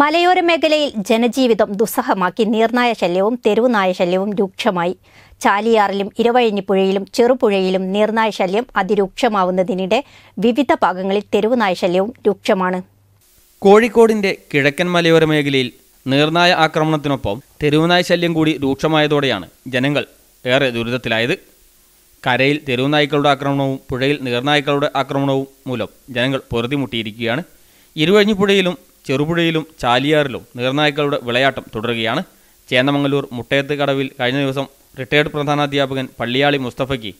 മലയോര മേഖലയിൽ ജനജീവിതം ദുസ്സഹമാക്കി നീർനായ ശല്യവും തെരുവുനായ ശല്യവും രൂക്ഷമായി ചാലിയാറിലും ഇരവഴിഞ്ഞിപ്പുഴയിലും ചെറുപുഴയിലും നീർനായ ശല്യം അതിരൂക്ഷമാവുന്നതിനിടെ വിവിധ ഭാഗങ്ങളിൽ തെരുവുനായ ശല്യവും രൂക്ഷമാണ് കോഴിക്കോടിന്റെ കിഴക്കൻ മലയോര മേഖലയിൽ നീർനായ ആക്രമണത്തിനൊപ്പം തെരുവുനായ ശല്യം കൂടി രൂക്ഷമായതോടെയാണ് ജനങ്ങൾ ഏറെ ദുരിതത്തിലായത് കരയിൽ തെരുവുനായ്ക്കളുടെ ആക്രമണവും പുഴയിൽ നീർനായ്ക്കളുടെ ആക്രമണവും മൂലം ജനങ്ങൾ പൊറുതിമുട്ടിയിരിക്കുകയാണ് ഇരുവഴിഞ്ഞിപ്പുഴയിലും ചെറുപുഴയിലും ചാലിയാറിലും നീർനായ്ക്കളുടെ വിളയാട്ടം തുടരുകയാണ് ചേന്നമംഗലൂർ മുട്ടയത്ത് കടവിൽ കഴിഞ്ഞ ദിവസം റിട്ടയർഡ് പ്രധാനാധ്യാപകൻ പള്ളിയാളി മുസ്തഫയ്ക്ക്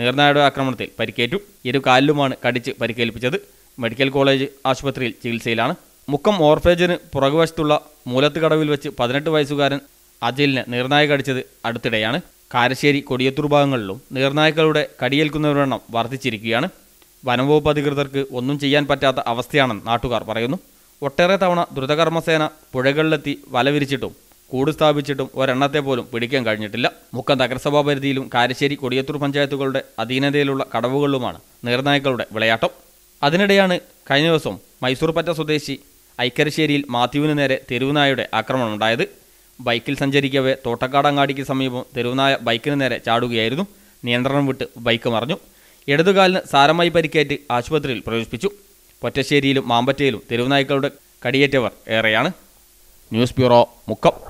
നീർനായുടെ ആക്രമണത്തിൽ പരിക്കേറ്റു ഇരു കാലിലുമാണ് കടിച്ച് പരിക്കേൽപ്പിച്ചത് മെഡിക്കൽ കോളേജ് ആശുപത്രിയിൽ ചികിത്സയിലാണ് മുക്കം ഓർഫേജിന് പുറകുവശത്തുള്ള മൂലത്ത് കടവിൽ വെച്ച് പതിനെട്ട് വയസ്സുകാരൻ അജിലിന് നീർനായ കടിച്ചത് അടുത്തിടെയാണ് കാരശ്ശേരി കൊടിയത്തൂർ ഭാഗങ്ങളിലും നീർനായ്ക്കളുടെ കടിയേൽക്കുന്നവരുടെ എണ്ണം വർദ്ധിച്ചിരിക്കുകയാണ് വനംവകുപ്പ് അധികൃതർക്ക് ഒന്നും ചെയ്യാൻ പറ്റാത്ത അവസ്ഥയാണെന്ന് നാട്ടുകാർ പറയുന്നു ഒട്ടേറെ തവണ ദ്രുതകർമ്മസേന പുഴകളിലെത്തി വലവിരിച്ചിട്ടും കൂട് സ്ഥാപിച്ചിട്ടും ഒരെണ്ണത്തെ പോലും പിടിക്കാൻ കഴിഞ്ഞിട്ടില്ല മുക്കം നഗരസഭാ പരിധിയിലും കാരശ്ശേരി കൊടിയത്തൂർ പഞ്ചായത്തുകളുടെ അധീനതയിലുള്ള കടവുകളിലുമാണ് നീർനായ്ക്കളുടെ വിളയാട്ടം അതിനിടെയാണ് കഴിഞ്ഞ ദിവസം മൈസൂർ പറ്റ സ്വദേശി ഐക്കരശ്ശേരിയിൽ മാത്യുവിന് നേരെ തെരുവുനായയുടെ ആക്രമണം ഉണ്ടായത് ബൈക്കിൽ സഞ്ചരിക്കവേ തോട്ടക്കാടങ്ങാടിക്ക് സമീപം തെരുവുനായ ബൈക്കിന് നേരെ ചാടുകയായിരുന്നു നിയന്ത്രണം വിട്ട് ബൈക്ക് മറിഞ്ഞു ഇടതുകാലിന് സാരമായി പരിക്കേറ്റ് ആശുപത്രിയിൽ പ്രവേശിപ്പിച്ചു പൊറ്റശ്ശേരിയിലും മാമ്പറ്റയിലും തെരുവുനായ്ക്കളുടെ കടിയേറ്റവർ ഏറെയാണ് ന്യൂസ് ബ്യൂറോ മുക്കം